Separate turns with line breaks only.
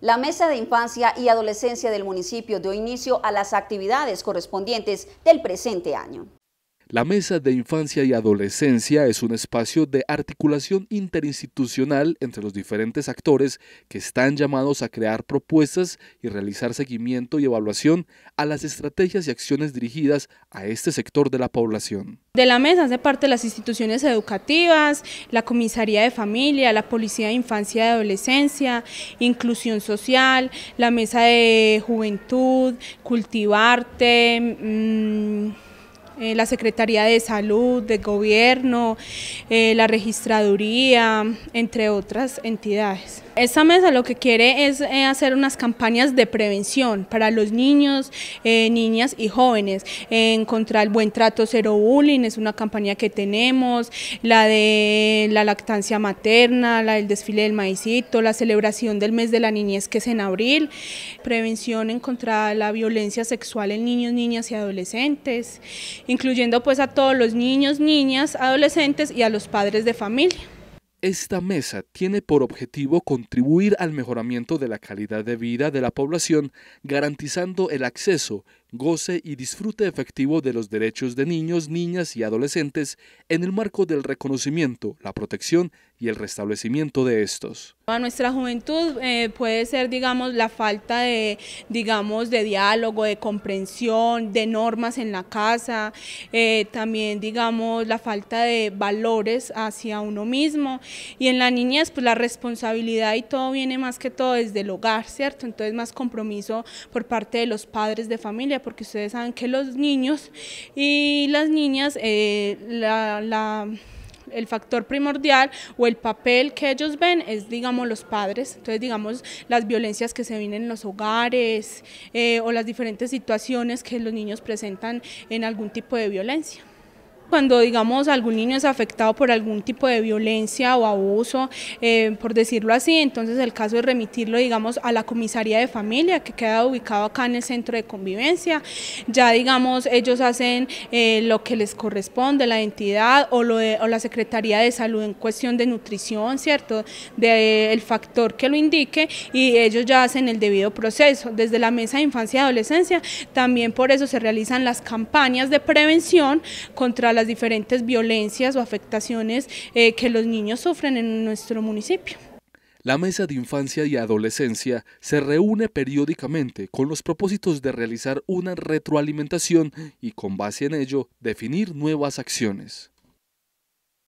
La Mesa de Infancia y Adolescencia del municipio dio inicio a las actividades correspondientes del presente año.
La Mesa de Infancia y Adolescencia es un espacio de articulación interinstitucional entre los diferentes actores que están llamados a crear propuestas y realizar seguimiento y evaluación a las estrategias y acciones dirigidas a este sector de la población.
De la mesa hace parte las instituciones educativas, la comisaría de familia, la policía de infancia y adolescencia, inclusión social, la mesa de juventud, cultivarte. Mm, eh, la Secretaría de Salud, de Gobierno, eh, la Registraduría, entre otras entidades. Esta mesa lo que quiere es eh, hacer unas campañas de prevención para los niños, niñas y jóvenes. en contra el buen trato cero bullying es una campaña que tenemos, la de la lactancia materna, la del desfile del maicito, la celebración del mes de la niñez que es en abril, prevención en contra de la violencia sexual en niños, niñas y adolescentes incluyendo pues a todos los niños, niñas, adolescentes y a los padres de familia.
Esta mesa tiene por objetivo contribuir al mejoramiento de la calidad de vida de la población, garantizando el acceso goce y disfrute efectivo de los derechos de niños, niñas y adolescentes en el marco del reconocimiento, la protección y el restablecimiento de estos.
A nuestra juventud eh, puede ser, digamos, la falta de, digamos, de diálogo, de comprensión, de normas en la casa, eh, también, digamos, la falta de valores hacia uno mismo y en la niñez, pues la responsabilidad y todo viene más que todo desde el hogar, ¿cierto? Entonces, más compromiso por parte de los padres de familia porque ustedes saben que los niños y las niñas, eh, el factor primordial o el papel que ellos ven es, digamos, los padres. Entonces, digamos, las violencias que se vienen en los hogares eh, o las diferentes situaciones que los niños presentan en algún tipo de violencia cuando digamos algún niño es afectado por algún tipo de violencia o abuso, eh, por decirlo así, entonces el caso es remitirlo digamos a la comisaría de familia que queda ubicado acá en el centro de convivencia, ya digamos ellos hacen eh, lo que les corresponde, la entidad o, lo la Secretaría de Salud en cuestión de nutrición, ¿cierto? Del eh, factor que lo indique y ellos ya hacen el debido proceso. Desde la mesa de infancia y adolescencia también por eso se realizan las campañas de prevención contra la las diferentes violencias o afectaciones eh, que los niños sufren en nuestro municipio.
La Mesa de Infancia y Adolescencia se reúne periódicamente con los propósitos de realizar una retroalimentación y con base en ello definir nuevas acciones.